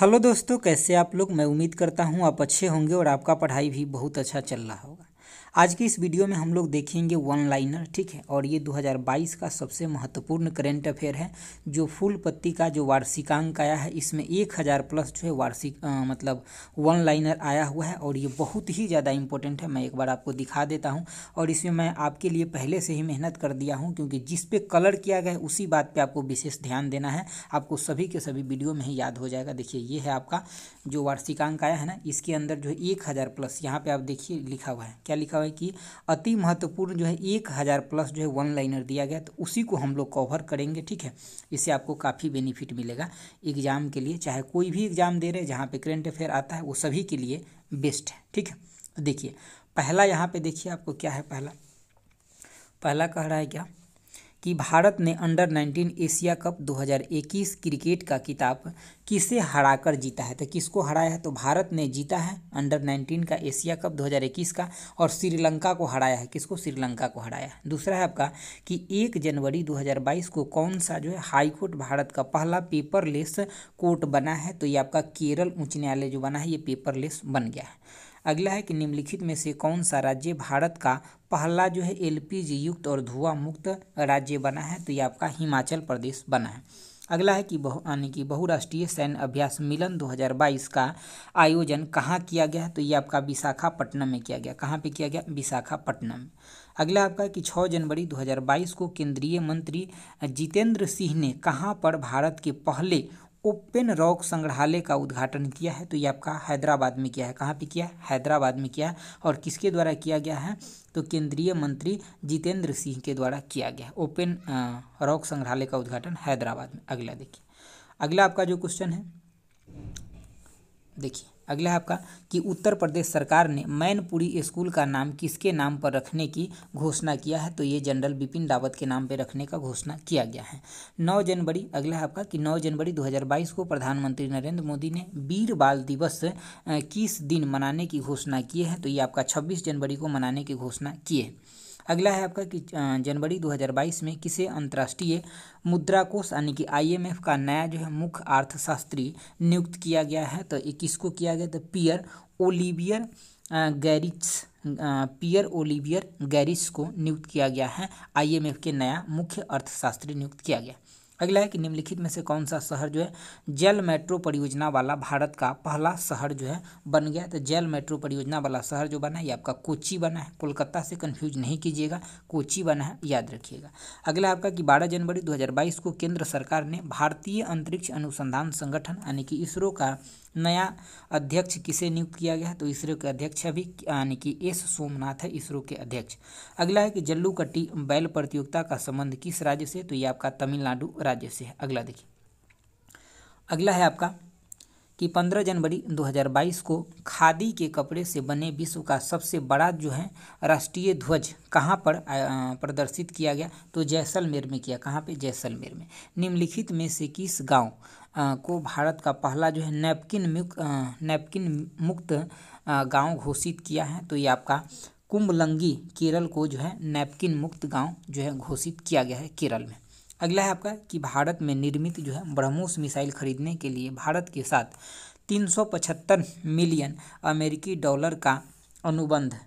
hello दोस्तों कैसे आप लोग मैं उम्मीद करता हूँ आप अच्छे होंगे और आपका पढ़ाई भी बहुत अच्छा चल रहा होगा आज की इस वीडियो में हम लोग देखेंगे वन लाइनर ठीक है और ये 2022 का सबसे महत्वपूर्ण करेंट अफेयर है जो फूल पत्ती का जो वार्षिकांक आया है इसमें एक हज़ार प्लस जो है वार्षिक मतलब वन लाइनर आया हुआ है और ये बहुत ही ज़्यादा इंपॉर्टेंट है मैं एक बार आपको दिखा देता हूँ और इसमें मैं आपके लिए पहले से ही मेहनत कर दिया हूँ क्योंकि जिस पे कलर किया गया उसी बात पर आपको विशेष ध्यान देना है आपको सभी के सभी वीडियो में ही याद हो जाएगा देखिए ये है आपका जो वार्षिकांक आया है ना इसके अंदर जो है एक हज़ार प्लस यहाँ पर आप देखिए लिखा हुआ है क्या लिखा हुआ है है कि अति महत्वपूर्ण जो है एक हज़ार प्लस जो है वन लाइनर दिया गया तो उसी को हम लोग कवर करेंगे ठीक है इससे आपको काफ़ी बेनिफिट मिलेगा एग्ज़ाम के लिए चाहे कोई भी एग्ज़ाम दे रहे हैं जहाँ पर करेंट अफेयर आता है वो सभी के लिए बेस्ट है ठीक है देखिए पहला यहाँ पे देखिए आपको क्या है पहला पहला कह रहा है क्या कि भारत ने अंडर 19 एशिया कप 2021 क्रिकेट का किताब किसे हराकर जीता है तो किसको हराया है तो भारत ने जीता है अंडर 19 का एशिया कप 2021 का और श्रीलंका को हराया है किसको श्रीलंका को हराया है दूसरा है आपका कि एक जनवरी 2022 को कौन सा जो है हाईकोर्ट भारत का पहला पेपरलेस कोर्ट बना है तो ये आपका केरल उच्च न्यायालय जो बना है ये पेपरलेस बन गया है अगला है कि निम्नलिखित में से कौन सा राज्य भारत का पहला जो है एलपीजी युक्त और धुआं मुक्त राज्य बना है तो ये आपका हिमाचल प्रदेश बना है अगला है कि बहु यानी कि बहुराष्ट्रीय सैन्य अभ्यास मिलन 2022 का आयोजन कहाँ किया गया है तो ये आपका विशाखापट्टनम में किया गया कहाँ पे किया गया विशाखापट्टनम में अगला आपका कि 6 जनवरी 2022 को केंद्रीय मंत्री जितेंद्र सिंह ने कहाँ पर भारत के पहले ओपन रॉक संग्रहालय का उद्घाटन किया है तो ये आपका हैदराबाद में किया है कहाँ पे किया है हैदराबाद में किया है और किसके द्वारा किया गया है तो केंद्रीय मंत्री जितेंद्र सिंह के द्वारा किया गया ओपन रॉक संग्रहालय का उद्घाटन हैदराबाद में अगला देखिए अगला आपका जो क्वेश्चन है देखिए अगला आपका कि उत्तर प्रदेश सरकार ने मैनपुरी स्कूल का नाम किसके नाम पर रखने की घोषणा किया है तो ये जनरल बिपिन रावत के नाम पर रखने का घोषणा किया गया है नौ जनवरी अगला आपका कि नौ जनवरी 2022 को प्रधानमंत्री नरेंद्र मोदी ने वीर बाल दिवस किस दिन मनाने की घोषणा की है तो ये आपका छब्बीस जनवरी को मनाने की घोषणा की है अगला है आपका कि जनवरी 2022 में किसे अंतर्राष्ट्रीय मुद्रा कोष यानी कि आईएमएफ का नया जो है मुख्य अर्थशास्त्री नियुक्त किया गया है तो किसको किया गया तो पियर ओलिवियर गैरिट्स पियर ओलिवियर गैरिस को नियुक्त किया गया है आईएमएफ के नया मुख्य अर्थशास्त्री नियुक्त किया गया अगला है कि निम्नलिखित में से कौन सा शहर जो है जल मेट्रो परियोजना वाला भारत का पहला शहर जो है बन गया तो जल मेट्रो परियोजना वाला शहर जो बना है ये आपका कोची बना है कोलकाता से कन्फ्यूज नहीं कीजिएगा कोची बना है याद रखिएगा अगला आपका कि 12 जनवरी 2022 को केंद्र सरकार ने भारतीय अंतरिक्ष अनुसंधान संगठन यानी कि इसरो का नया अध्यक्ष किसे नियुक्त किया गया तो इसरो के अध्यक्ष अभी यानी कि एस सोमनाथ है इसरो के अध्यक्ष अगला है कि जल्लूकट्टी बैल प्रतियोगिता का संबंध किस राज्य से तो ये आपका तमिलनाडु राज्य से है अगला देखिए अगला है आपका कि 15 जनवरी 2022 को खादी के कपड़े से बने विश्व का सबसे बड़ा जो है राष्ट्रीय ध्वज कहाँ पर प्रदर्शित किया गया तो जैसलमेर में किया कहाँ पे जैसलमेर में निम्नलिखित में से किस गांव को भारत का पहला जो है नैपकिन मुक्त नैपकिन मुक्त गांव घोषित किया है तो ये आपका कुंभलंगी केरल को जो है नैपकिन मुक्त गांव जो है घोषित किया गया है केरल में अगला है आपका कि भारत में निर्मित जो है ब्रह्मोस मिसाइल खरीदने के लिए भारत के साथ तीन मिलियन अमेरिकी डॉलर का अनुबंध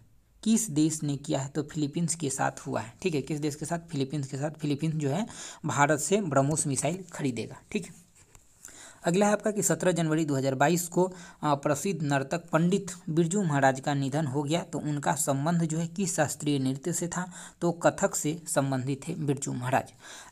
किस देश ने किया है तो फिलीपींस के साथ हुआ है ठीक है किस देश के साथ फिलीपींस के साथ फिलीपींस जो है भारत से ब्रह्मोस मिसाइल खरीदेगा ठीक है अगला है आपका कि 17 जनवरी 2022 को प्रसिद्ध नर्तक पंडित बिरजू महाराज का निधन हो गया तो उनका संबंध जो है किस शास्त्रीय नृत्य से था तो कथक से संबंधित है बिरजू महाराज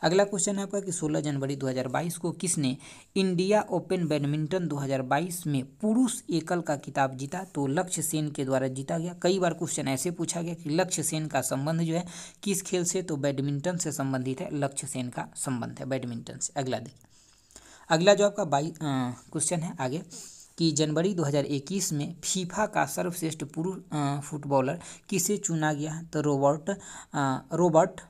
अगला क्वेश्चन है आपका कि 16 जनवरी 2022 को किसने इंडिया ओपन बैडमिंटन 2022 में पुरुष एकल का किताब जीता तो लक्ष्य सेन के द्वारा जीता गया कई बार क्वेश्चन ऐसे पूछा गया कि लक्ष्य सेन का संबंध जो है किस खेल से तो बैडमिंटन से संबंधित है लक्ष्य सेन का संबंध है बैडमिंटन से अगला देखिए अगला जो आपका बाई क्वेश्चन है आगे कि जनवरी 2021 में फीफा का सर्वश्रेष्ठ पुरुष फुटबॉलर किसे चुना गया तो रोबर्ट रोबर्ट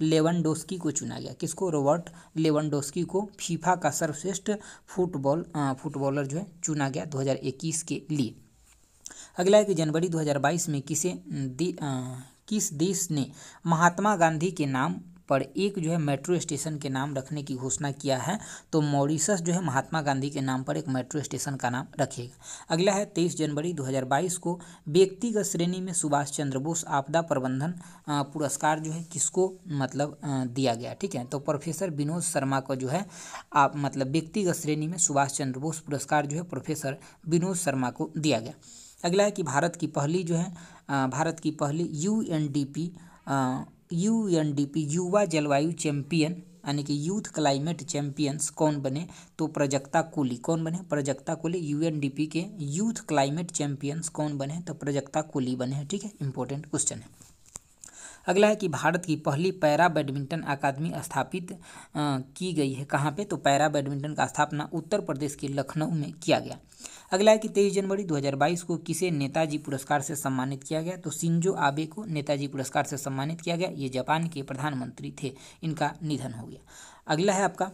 लेवनडोस्की को चुना गया किसको रोबर्ट लेवनडोस्की को फीफा का सर्वश्रेष्ठ फुटबॉल फुटबॉलर जो है चुना गया 2021 के लिए अगला है कि जनवरी 2022 में किसे दे, आ, किस देश ने महात्मा गांधी के नाम पर एक जो है मेट्रो स्टेशन के नाम रखने की घोषणा किया है तो मॉरिसस जो है महात्मा गांधी के नाम पर एक मेट्रो स्टेशन का नाम रखेगा अगला है तेईस जनवरी 2022 को व्यक्तिगत श्रेणी में सुभाष चंद्र बोस आपदा प्रबंधन पुरस्कार जो है किसको मतलब दिया गया ठीक है तो प्रोफेसर विनोद शर्मा को जो है आप मतलब व्यक्तिगत श्रेणी में सुभाष चंद्र बोस पुरस्कार जो है प्रोफेसर विनोद शर्मा को दिया गया अगला है कि भारत की पहली जो है भारत की पहली U N D P U N D P युवा जलवायु चैंपियन यानी कि यूथ क्लाइमेट चैंपियंस कौन बने तो प्रजक्ता कोहली कौन बने प्रजक्ता कोहली यूएनडीपी के यूथ क्लाइमेट चैंपियंस कौन बने तो प्रजक्ता कोहली बने ठीक है इंपॉर्टेंट क्वेश्चन है अगला है कि भारत की पहली पैरा बैडमिंटन अकादमी स्थापित की गई है कहाँ पे तो पैरा बैडमिंटन का स्थापना उत्तर प्रदेश के लखनऊ में किया गया अगला है कि तेईस जनवरी 2022 को किसे नेताजी पुरस्कार से सम्मानित किया गया तो सिंजो आबे को नेताजी पुरस्कार से सम्मानित किया गया ये जापान के प्रधानमंत्री थे इनका निधन हो गया अगला है आपका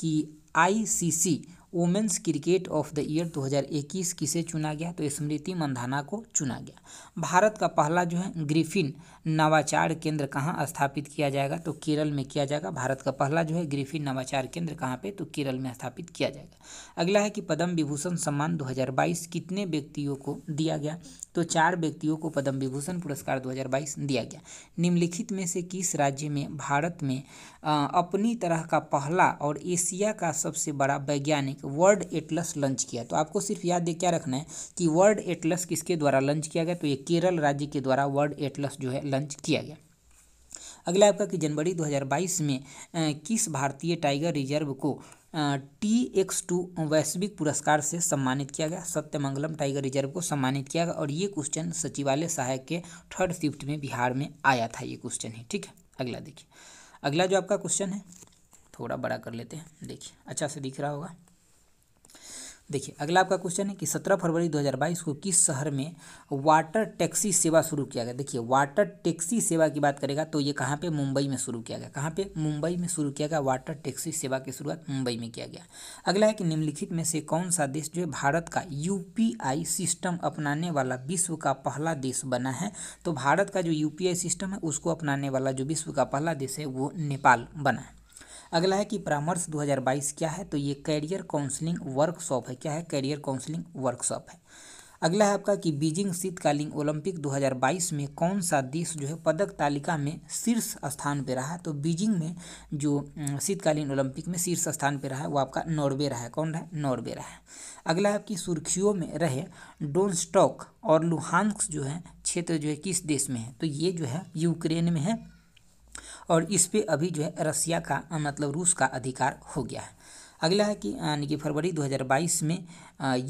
कि ICC women's cricket of the year 2021 किसे चुना गया तो स्मृति मंधाना को चुना गया भारत का पहला जो है ग्रिफिन नवाचार केंद्र कहाँ स्थापित किया जाएगा तो केरल में किया जाएगा भारत का पहला जो है ग्रीफिन नवाचार केंद्र कहाँ पे तो केरल में स्थापित किया जाएगा अगला है कि पद्म विभूषण सम्मान 2022 कितने व्यक्तियों को दिया गया तो चार व्यक्तियों को पद्म विभूषण पुरस्कार 2022 दिया गया निम्नलिखित में से किस राज्य में भारत में अपनी तरह का पहला और एशिया का सबसे बड़ा वैज्ञानिक वर्ल्ड एटलस लॉन्च किया तो आपको सिर्फ याद क्या रखना है कि वर्ल्ड एटलस किसके द्वारा लॉन्च किया गया तो ये केरल राज्य के द्वारा वर्ल्ड एटलस जो है लॉन्च किया गया अगला आपका कि जनवरी 2022 में किस भारतीय टाइगर रिजर्व को टी एक्स टू वैश्विक पुरस्कार से सम्मानित किया गया सत्यमंगलम टाइगर रिजर्व को सम्मानित किया गया और ये क्वेश्चन सचिवालय सहायक के थर्ड शिफ्ट में बिहार में आया था ये क्वेश्चन है ठीक है अगला देखिए अगला जो आपका क्वेश्चन है थोड़ा बड़ा कर लेते हैं देखिए अच्छा से दिख रहा होगा देखिए अगला आपका क्वेश्चन है कि 17 फरवरी 2022 को किस शहर में वाटर टैक्सी सेवा शुरू किया गया देखिए वाटर टैक्सी सेवा की बात करेगा तो ये कहाँ पे मुंबई में शुरू किया गया कहाँ पे मुंबई में शुरू किया गया वाटर टैक्सी सेवा की शुरुआत मुंबई में किया गया अगला है कि निम्नलिखित में से कौन सा देश जो है भारत का यू सिस्टम अपनाने वाला विश्व का पहला देश बना है तो भारत का जो यू सिस्टम है उसको अपनाने वाला जो विश्व का पहला देश है वो नेपाल बना है अगला है कि परामर्श 2022 क्या है तो ये कैरियर काउंसलिंग वर्कशॉप है क्या है कैरियर काउंसलिंग वर्कशॉप है अगला है आपका कि बीजिंग शीतकालीन ओलंपिक 2022 में कौन सा देश जो है पदक तालिका में शीर्ष स्थान पर रहा है तो बीजिंग में जो शीतकालीन ओलंपिक में शीर्ष स्थान पर रहा है वो आपका नॉर्वे रहा है कौन रहा है नॉर्वे रहा है अगला है आपकी सुर्खियों में रहे डोनस्टॉक और लुहानस जो है क्षेत्र जो है किस देश में है तो ये जो है यूक्रेन में है और इस पर अभी जो है रसिया का मतलब रूस का अधिकार हो गया है अगला है कि यानी कि फरवरी 2022 में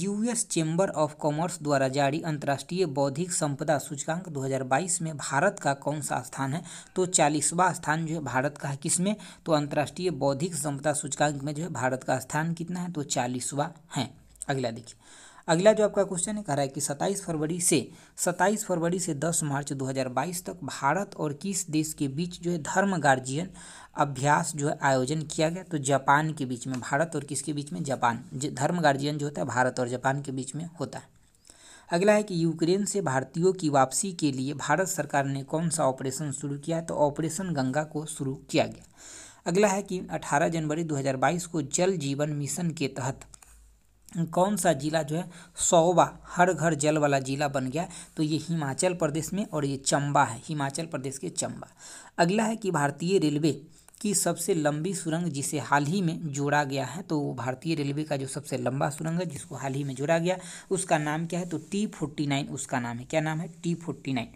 यूएस चेंबर ऑफ कॉमर्स द्वारा जारी अंतर्राष्ट्रीय बौद्धिक संपदा सूचकांक 2022 में भारत का कौन सा स्थान है तो चालीसवा स्थान जो है भारत का है किसमें तो अंतर्राष्ट्रीय बौद्धिक संपदा सूचकांक में जो है भारत का स्थान कितना है तो चालीसवा है अगला देखिए अगला जो आपका क्वेश्चन है कह रहा है कि 27 फरवरी से 27 फरवरी से 10 मार्च 2022 तक भारत और किस देश के बीच जो है धर्म गार्जियन अभ्यास जो है आयोजन किया गया तो जापान के बीच में भारत और किसके बीच में जापान धर्म गार्जियन जो होता है भारत और जापान के बीच में होता है अगला है कि यूक्रेन से भारतीयों की वापसी के लिए भारत सरकार ने कौन सा ऑपरेशन शुरू किया तो ऑपरेशन गंगा को शुरू किया गया अगला है कि 18 जनवरी 2022 को जल जीवन मिशन के तहत कौन सा जिला जो है सौवा हर घर जल वाला जिला बन गया तो ये हिमाचल प्रदेश में और ये चंबा है हिमाचल प्रदेश के चंबा अगला है कि भारतीय रेलवे की सबसे लंबी सुरंग जिसे हाल ही में जोड़ा गया है तो भारतीय रेलवे का जो सबसे लंबा सुरंग है जिसको हाल ही में जोड़ा गया उसका नाम क्या है तो टी फोर्टी नाइन उसका नाम है क्या नाम है टी फोर्टी नाइन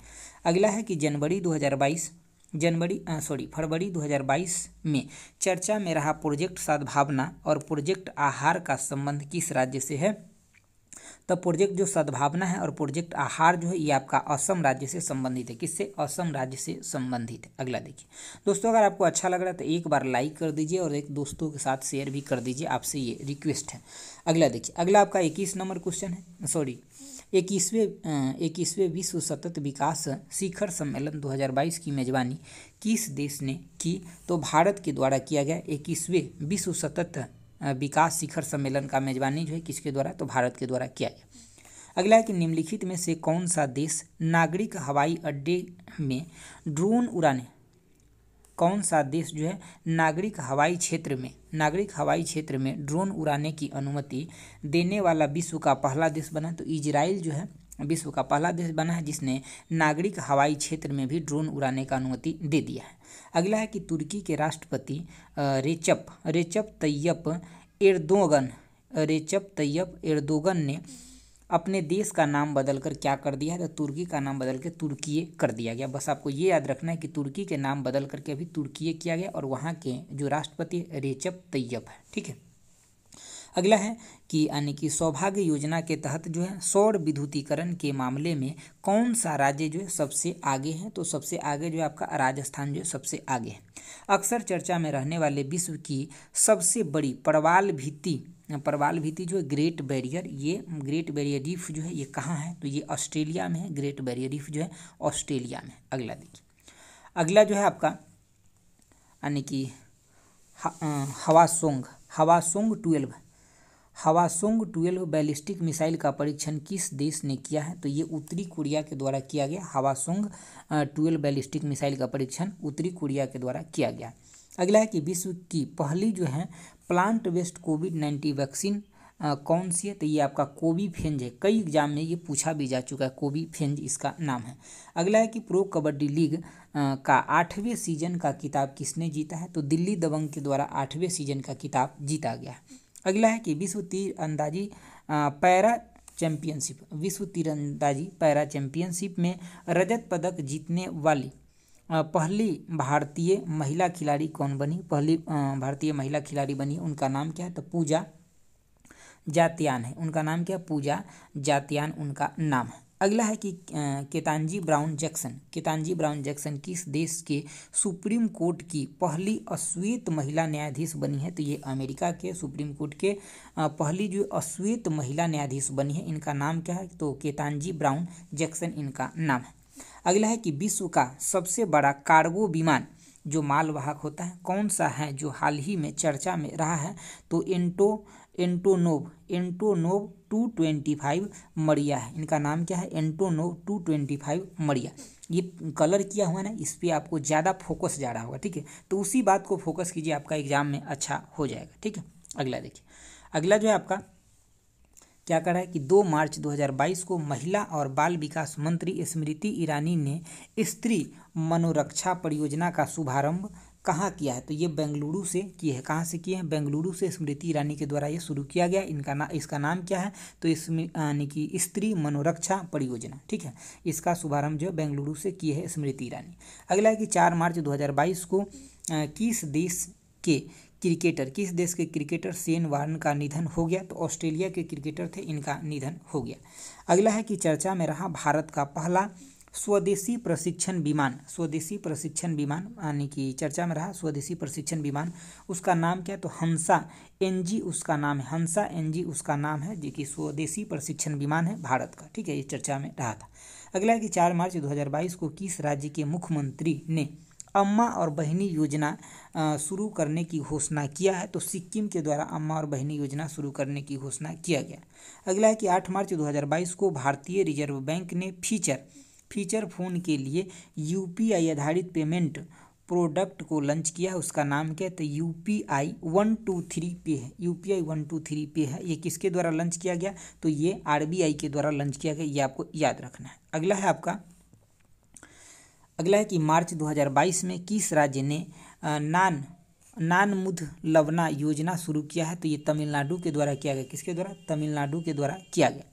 अगला है कि जनवरी दो हज़ार बाईस जनवरी सॉरी फरवरी 2022 में चर्चा में रहा प्रोजेक्ट सद्भावना और प्रोजेक्ट आहार का संबंध किस राज्य से है तो प्रोजेक्ट जो सद्भावना है और प्रोजेक्ट आहार जो है ये आपका असम राज्य से संबंधित है किससे असम राज्य से संबंधित है अगला देखिए दोस्तों अगर आपको अच्छा लग रहा है तो एक बार लाइक कर दीजिए और एक दोस्तों के साथ शेयर भी कर दीजिए आपसे ये रिक्वेस्ट है अगला देखिए अगला आपका इक्कीस नंबर क्वेश्चन है सॉरी इक्कीसवें इक्कीसवें विश्व सतत विकास शिखर सम्मेलन 2022 की मेजबानी किस देश ने की तो भारत के द्वारा किया गया इक्कीसवें विश्व सतत विकास शिखर सम्मेलन का मेजबानी जो है किसके द्वारा तो भारत के द्वारा किया गया अगला है कि निम्नलिखित में से कौन सा देश नागरिक हवाई अड्डे में ड्रोन उड़ाने कौन सा देश जो है नागरिक हवाई क्षेत्र में नागरिक हवाई क्षेत्र में ड्रोन उड़ाने की अनुमति देने वाला विश्व का पहला देश बना तो इजराइल जो है विश्व का पहला देश बना है जिसने नागरिक हवाई क्षेत्र में भी ड्रोन उड़ाने का अनुमति दे दिया है अगला है कि तुर्की के राष्ट्रपति Recep Recep Tayyip Erdogan Recep Tayyip Erdogan ने अपने देश का नाम बदल कर क्या कर दिया है तो तुर्की का नाम बदल के तुर्की कर दिया गया बस आपको ये याद रखना है कि तुर्की के नाम बदल करके अभी तुर्की किया गया और वहाँ के जो राष्ट्रपति रेचप तैयब है ठीक है अगला है कि यानी कि सौभाग्य योजना के तहत जो है सौर विद्युतीकरण के मामले में कौन सा राज्य जो है सबसे आगे है तो सबसे आगे जो है आपका राजस्थान जो है सबसे आगे है अक्सर चर्चा में रहने वाले विश्व की सबसे बड़ी परवाल भित्ति परवाल भीति जो है ग्रेट बैरियर ये ग्रेट बैरियर रीफ जो है ये कहाँ है तो ये ऑस्ट्रेलिया में है ग्रेट बैरियर रीफ जो है ऑस्ट्रेलिया में अगला देखिए अगला जो है आपका यानी कि Hwasong Hwasong twelve Hwasong twelve ballistic missile का परीक्षण किस देश ने किया है तो ये उत्तरी कोरिया के द्वारा किया गया हवासोंग ट्वेल्व बैलिस्टिक मिसाइल का परीक्षण उत्तरी कोरिया के द्वारा किया गया है अगला है कि विश्व की पहली जो है plant waste COVID nineteen vaccine आ, कौन सी है तो ये आपका कोबी फेंज है कई एग्जाम में ये पूछा भी जा चुका है कोबी फेंज इसका नाम है अगला है कि प्रो कबड्डी लीग आ, का आठवें सीजन का किताब किसने जीता है तो दिल्ली दबंग के द्वारा आठवें सीजन का किताब जीता गया है अगला है कि विश्व तीर अंदाजी पैरा चैंपियनशिप विश्व तीरंदाजी पैरा चैंपियनशिप में रजत पदक जीतने वाली पहली भारतीय महिला खिलाड़ी कौन बनी पहली भारतीय महिला खिलाड़ी बनी उनका नाम क्या है तो पूजा जातियान है उनका नाम क्या पूजा जातियान उनका नाम है अगला है कि Ketanji Brown Jackson Ketanji Brown Jackson किस देश के सुप्रीम कोर्ट की पहली अश्वेत महिला न्यायाधीश बनी है तो ये अमेरिका के सुप्रीम कोर्ट के पहली जो अश्वेत महिला न्यायाधीश बनी है इनका नाम क्या है तो केतानजी ब्राउन जैक्सन इनका नाम है अगला है कि विश्व का सबसे बड़ा कार्गो विमान जो मालवाहक होता है कौन सा है जो हाल ही में चर्चा में रहा है तो Anto Antonov Antonov two twenty five Mriya है इनका नाम क्या है Antonov two twenty five Mriya ये कलर किया हुआ ना इस पर आपको ज़्यादा फोकस जा रहा होगा ठीक है तो उसी बात को फोकस कीजिए आपका एग्जाम में अच्छा हो जाएगा ठीक है अगला देखिए अगला जो है आपका क्या करा है कि 2 मार्च 2022 को महिला और बाल विकास मंत्री स्मृति ईरानी ने स्त्री मनोरक्षा परियोजना का शुभारंभ कहाँ किया है तो ये बेंगलुरु से किए है कहाँ से किए हैं बेंगलुरु से स्मृति ईरानी के द्वारा ये शुरू किया गया इनका ना इसका नाम क्या है तो इसमें यानी कि स्त्री मनोरक्षा परियोजना ठीक है इसका शुभारंभ जो बेंगलुरु से किए है स्मृति ईरानी अगला है कि चार मार्च 2022 को किस देश के क्रिकेटर किस देश के क्रिकेटर सेन वार्न का निधन हो गया तो ऑस्ट्रेलिया के क्रिकेटर थे इनका निधन हो गया अगला है कि चर्चा में रहा भारत का पहला स्वदेशी प्रशिक्षण विमान स्वदेशी प्रशिक्षण विमान यानी कि चर्चा में रहा स्वदेशी प्रशिक्षण विमान उसका नाम क्या है तो हंसा एनजी उसका नाम है हंसा एनजी उसका नाम है जो कि स्वदेशी प्रशिक्षण विमान है भारत का ठीक है ये चर्चा में रहा था अगला है कि चार मार्च 2022 को किस राज्य के मुख्यमंत्री ने अम्मा और बहनी योजना शुरू करने की घोषणा किया है तो सिक्किम के द्वारा अम्मा और बहनी योजना शुरू करने की घोषणा किया गया अगला है कि 8 मार्च 2022 को भारतीय रिजर्व बैंक ने फीचर फीचर फ़ोन के लिए यूपीआई आधारित पेमेंट प्रोडक्ट को लॉन्च किया है उसका नाम क्या है तो U P I one two three pay है U P I one two three pay है ये किसके द्वारा लॉन्च किया गया तो ये आर बी आई के द्वारा लॉन्च किया गया ये आपको याद रखना है अगला है आपका अगला है कि मार्च 2022 में किस राज्य ने नान लवना योजना शुरू किया है तो ये तमिलनाडु के द्वारा किया गया किसके द्वारा तमिलनाडु के द्वारा किया गया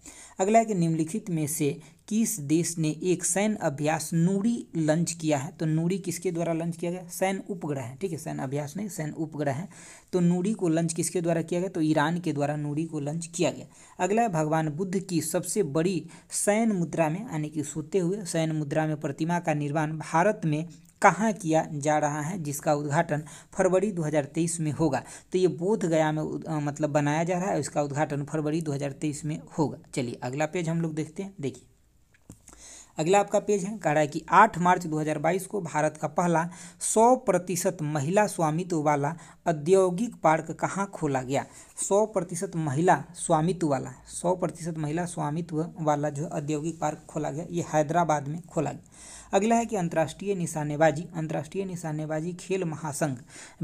अगला है कि निम्नलिखित में से किस देश ने एक सैन्य अभ्यास नूरी लंच किया है तो नूरी किसके द्वारा लंच किया गया सैन्य उपग्रह है ठीक है सैन्य अभ्यास नहीं सैन्य उपग्रह है तो नूरी को लंच किसके द्वारा किया गया तो ईरान के द्वारा नूरी को लंच किया गया अगला है भगवान बुद्ध की सबसे बड़ी सैन्य मुद्रा में यानी कि सोते हुए सैन्य मुद्रा में प्रतिमा का निर्माण भारत में कहाँ किया जा रहा है जिसका उद्घाटन फरवरी 2023 में होगा तो ये बोध गया में मतलब बनाया जा रहा है उसका उद्घाटन फरवरी 2023 में होगा चलिए अगला पेज हम लोग देखते हैं देखिए अगला आपका पेज है कह रहा है कि 8 मार्च 2022 को भारत का पहला 100 प्रतिशत महिला स्वामित्व वाला औद्योगिक पार्क कहाँ खोला गया 100 प्रतिशत महिला स्वामित्व वाला 100 प्रतिशत महिला स्वामित्व वाला जो औद्योगिक पार्क खोला गया ये हैदराबाद में खोला गया अगला है कि अंतर्राष्ट्रीय निशानेबाजी अंतर्राष्ट्रीय निशानेबाजी खेल महासंघ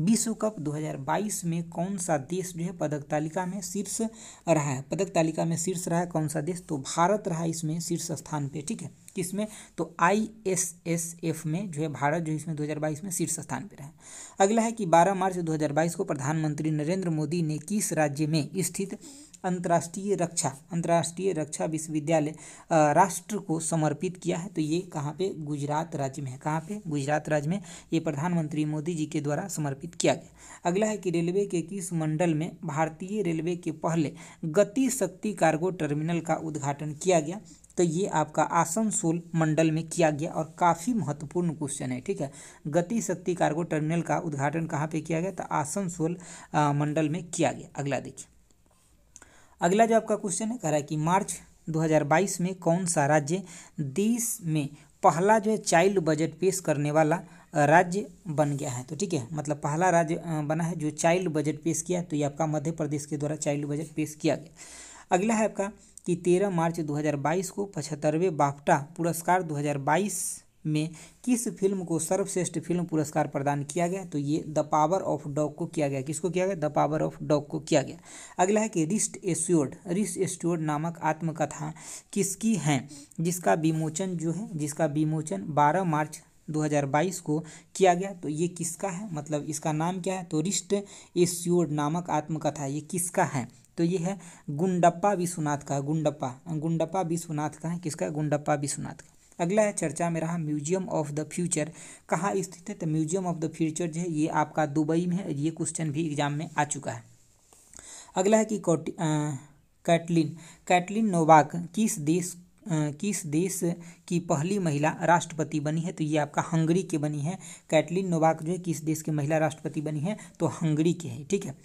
विश्व कप 2022 में कौन सा देश जो है पदक तालिका में शीर्ष रहा है पदक तालिका में शीर्ष रहा है कौन सा देश तो भारत रहा इसमें शीर्ष स्थान पे ठीक है किस में तो आई एस एस एफ में जो है भारत जो इसमें 2022 में शीर्ष स्थान पर है अगला है कि 12 मार्च 2022 को प्रधानमंत्री नरेंद्र मोदी ने किस राज्य में स्थित अंतर्राष्ट्रीय रक्षा अंतर्राष्ट्रीय रक्षा विश्वविद्यालय राष्ट्र को समर्पित किया है तो ये कहाँ पे गुजरात राज्य में है कहाँ पे गुजरात राज्य में ये प्रधानमंत्री मोदी जी के द्वारा समर्पित किया गया अगला है कि रेलवे के किस मंडल में भारतीय रेलवे के पहले गति शक्ति कार्गो टर्मिनल का उद्घाटन किया गया तो ये आपका आसनसोल मंडल में किया गया और काफ़ी महत्वपूर्ण क्वेश्चन है ठीक है गति शक्ति कार्गो टर्मिनल का उद्घाटन कहाँ पे किया गया तो आसनसोल मंडल में किया गया अगला देखिए अगला जो आपका क्वेश्चन है कह रहा है कि मार्च 2022 में कौन सा राज्य देश में पहला जो है चाइल्ड बजट पेश करने वाला राज्य बन गया है तो ठीक है मतलब पहला राज्य बना है जो चाइल्ड बजट पेश किया तो ये आपका मध्य प्रदेश के द्वारा चाइल्ड बजट पेश किया गया अगला है आपका कि 13 मार्च 2022 को पचहत्तरवें बाफ्टा पुरस्कार 2022 में किस फिल्म को सर्वश्रेष्ठ फिल्म पुरस्कार प्रदान किया गया तो ये द पावर ऑफ डॉग को किया गया किसको किया गया द पावर ऑफ डॉग को किया गया अगला है कि रिस्ट एस्योर्ड रिस्ट एस्ट्योर्ड नामक आत्मकथा किसकी है जिसका विमोचन जो है जिसका विमोचन बारह मार्च 2022 को किया गया तो ये किसका है मतलब इसका नाम क्या है तो रिस्ट एस्योर्ड नामक आत्मकथा ये किसका है तो ये है गुंडप्पा विश्वनाथ का गुंडप्पा गुंडप्पा विश्वनाथ का है किसका गुंडप्पा विश्वनाथ का अगला है चर्चा में रहा म्यूजियम ऑफ द फ्यूचर कहाँ स्थित है तो म्यूजियम ऑफ द फ्यूचर जो है ये आपका दुबई में है ये क्वेश्चन भी एग्जाम में आ चुका है अगला है कि कैटलिन कैटलिन नोवाक किस देश किस देश की पहली महिला राष्ट्रपति बनी है तो ये आपका हंगरी की बनी है कैटलिन नोवाक जो है किस देश की महिला राष्ट्रपति बनी है तो हंगरी की है ठीक है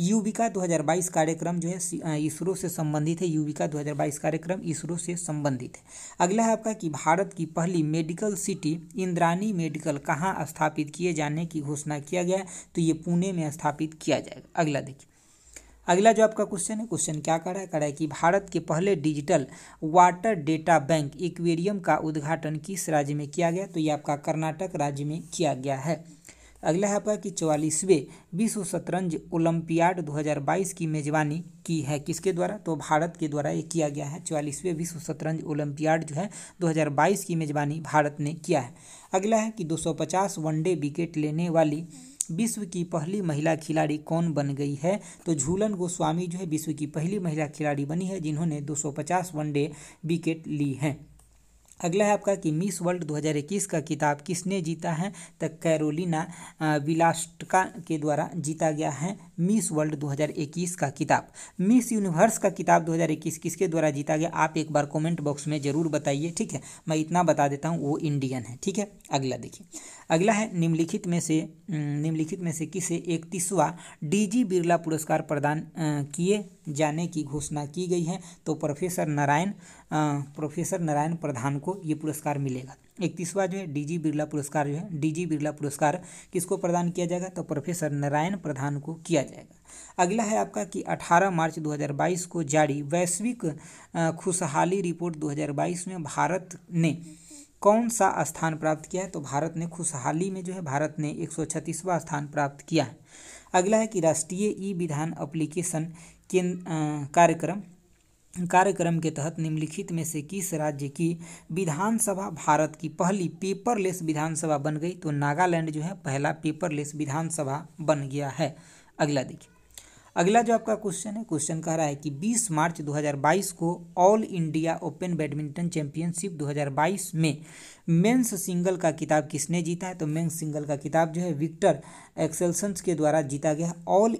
युविका 2022 कार्यक्रम जो है इसरो से संबंधित है युविका 2022 कार्यक्रम इसरो से संबंधित है अगला है आपका कि भारत की पहली मेडिकल सिटी इंद्रानी मेडिकल कहाँ स्थापित किए जाने की घोषणा किया गया तो ये पुणे में स्थापित किया जाएगा अगला देखिए अगला जो आपका क्वेश्चन है क्वेश्चन क्या कर रहा है कर रहा है कि भारत के पहले digital water data bank aquarium का उद्घाटन किस राज्य में किया गया तो ये आपका कर्नाटक राज्य में किया गया है अगला है आपका कि चौवालीसवें विश्व शतरंज ओलंपियाड 2022 की मेजबानी की है किसके द्वारा तो भारत के द्वारा ये किया गया है चौवालीसवें विश्व शतरंज ओलंपियाड जो है 2022 की मेजबानी भारत ने किया है अगला है कि 250 वनडे विकेट लेने वाली विश्व की पहली महिला खिलाड़ी कौन बन गई है तो झूलन गोस्वामी जो है विश्व की पहली महिला खिलाड़ी बनी है जिन्होंने 250 वनडे विकेट ली हैं अगला है आपका कि मिस वर्ल्ड 2021 का किताब किसने जीता है तो कैरोलिना विलास्टका के द्वारा जीता गया है मिस वर्ल्ड 2021 का किताब मिस यूनिवर्स का किताब 2021 किसके द्वारा जीता गया आप एक बार कमेंट बॉक्स में ज़रूर बताइए ठीक है मैं इतना बता देता हूँ वो इंडियन है ठीक है अगला देखिए अगला है निम्नलिखित में से निम्नलिखित में से किसे इकतीसवां डी जी बिरला पुरस्कार प्रदान किए जाने की घोषणा की गई है तो प्रोफेसर नारायण प्रोफेसर नारायण प्रधान को ये पुरस्कार मिलेगा इकतीसवा जो है डी जी बिरला पुरस्कार जो है डी जी बिरला पुरस्कार किसको प्रदान किया जाएगा तो प्रोफेसर नारायण प्रधान को किया जाएगा अगला है आपका कि 18 मार्च 2022 को जारी वैश्विक खुशहाली रिपोर्ट 2022 में भारत ने कौन सा स्थान प्राप्त किया है तो भारत ने खुशहाली में जो है भारत ने एक स्थान प्राप्त किया है अगला है कि राष्ट्रीय ई विधान अप्लीकेशन कार्यक्रम कार्यक्रम के तहत निम्नलिखित में से किस राज्य की विधानसभा भारत की पहली पेपरलेस विधानसभा बन गई तो नागालैंड जो है पहला पेपरलेस विधानसभा बन गया है अगला देखिए अगला जो आपका क्वेश्चन है क्वेश्चन कह रहा है कि 20 मार्च 2022 को all India open badminton championship 2022 में मेंस सिंगल का किताब किसने जीता है तो मेंस सिंगल का किताब जो है विक्टर एक्सेलसन्स के द्वारा जीता गया all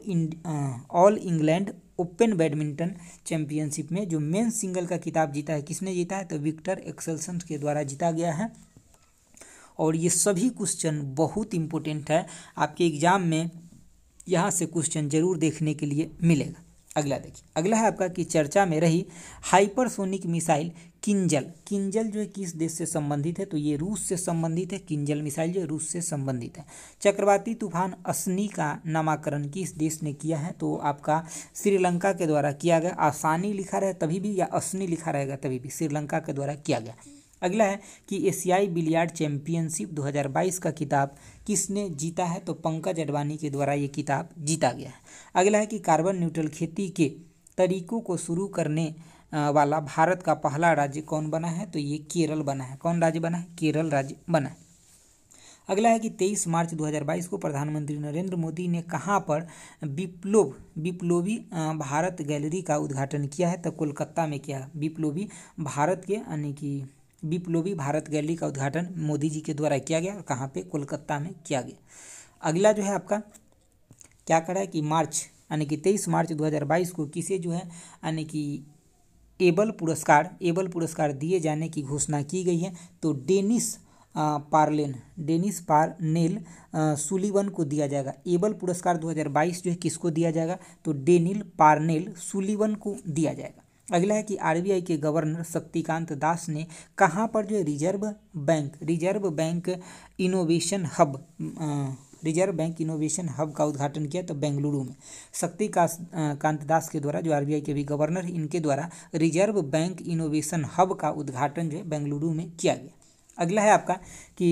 all England open badminton championship में जो मेन सिंगल का किताब जीता है किसने जीता है तो विक्टर एक्सलसन के द्वारा जीता गया है और ये सभी क्वेश्चन बहुत इंपॉर्टेंट है आपके एग्जाम में यहाँ से क्वेश्चन जरूर देखने के लिए मिलेगा अगला देखिए अगला है आपका कि चर्चा में रही हाइपरसोनिक मिसाइल किंजल किंजल जो है किस देश से संबंधित है तो ये रूस से संबंधित है किंजल मिसाइल जो है रूस से संबंधित है चक्रवाती तूफान असनी का नामाकरण किस देश ने किया है तो आपका श्रीलंका के द्वारा किया गया आसानी लिखा रहे तभी भी या असनी लिखा रहेगा तभी भी श्रीलंका के द्वारा किया गया अगला है कि एशियाई बिलियार्ड चैंपियनशिप 2022 का किताब किसने जीता है तो पंकज अडवाणी के द्वारा ये किताब जीता गया है अगला है कि कार्बन न्यूट्रल खेती के तरीकों को शुरू करने वाला भारत का पहला राज्य कौन बना है तो ये केरल बना है कौन राज्य बना है केरल राज्य बना है अगला है कि 23 मार्च 2022 को प्रधानमंत्री नरेंद्र मोदी ने कहाँ पर विप्लव विप्लवी भारत गैलरी का उद्घाटन किया है तो कोलकाता में किया विप्लोवी भारत के यानी कि विप्लोवी भारत गैलरी का उद्घाटन मोदी जी के द्वारा किया गया और कहाँ पर कोलकाता में किया गया अगला जो है आपका क्या करा है कि मार्च यानी कि तेईस मार्च 2022 को किसे जो है यानी कि एबल पुरस्कार एबल पुरस्कार दिए जाने की घोषणा की गई है तो Dennis Parnell Dennis Parnell Sullivan को दिया जाएगा एबल पुरस्कार 2022 जो है किसको दिया जाएगा तो डेनिल पारनेल सुलिवन को दिया जाएगा अगला है कि आरबीआई के गवर्नर शक्तिकांत दास ने कहाँ पर जो है reserve bank reserve bank innovation hub reserve bank innovation hub का उद्घाटन किया तो बेंगलुरु में शक्ति कांत दास के द्वारा जो आरबीआई के भी गवर्नर है इनके द्वारा रिजर्व बैंक इनोवेशन हब का उद्घाटन जो है बेंगलुरु में किया गया अगला है आपका कि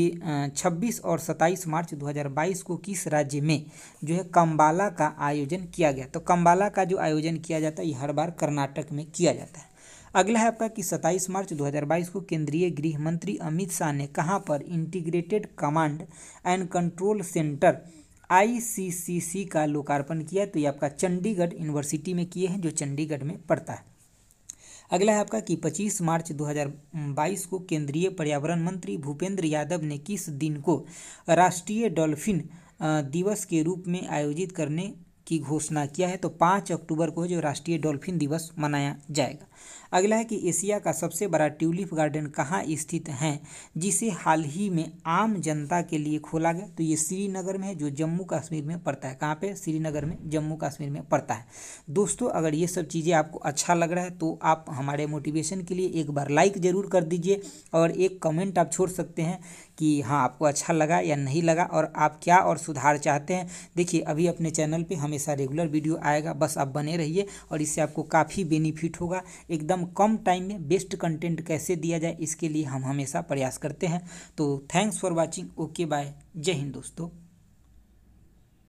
26 और 27 मार्च 2022 को किस राज्य में जो है कम्बाला का आयोजन किया गया तो कम्बाला का जो आयोजन किया जाता है ये हर बार कर्नाटक में किया जाता है अगला है आपका कि 27 मार्च 2022 को केंद्रीय गृह मंत्री अमित शाह ने कहाँ पर integrated command and control centre ICCC का लोकार्पण किया तो ये आपका चंडीगढ़ यूनिवर्सिटी में किए हैं जो चंडीगढ़ में पड़ता है अगला है आपका कि 25 मार्च 2022 को केंद्रीय पर्यावरण मंत्री भूपेंद्र यादव ने किस दिन को राष्ट्रीय डॉल्फिन दिवस के रूप में आयोजित करने की घोषणा किया है तो पाँच अक्टूबर को जो राष्ट्रीय डॉल्फिन दिवस मनाया जाएगा अगला है कि एशिया का सबसे बड़ा ट्यूलिप गार्डन कहाँ स्थित है जिसे हाल ही में आम जनता के लिए खोला गया तो ये श्रीनगर में है जो जम्मू कश्मीर में पड़ता है कहाँ पे श्रीनगर में जम्मू कश्मीर में पड़ता है दोस्तों अगर ये सब चीज़ें आपको अच्छा लग रहा है तो आप हमारे मोटिवेशन के लिए एक बार लाइक ज़रूर कर दीजिए और एक कमेंट आप छोड़ सकते हैं कि हाँ आपको अच्छा लगा या नहीं लगा और आप क्या और सुधार चाहते हैं देखिए अभी अपने चैनल पे हमेशा रेगुलर वीडियो आएगा बस आप बने रहिए और इससे आपको काफ़ी बेनिफिट होगा एकदम कम टाइम में बेस्ट कंटेंट कैसे दिया जाए इसके लिए हम हमेशा प्रयास करते हैं तो thanks for watching okay bye जय हिंद दोस्तों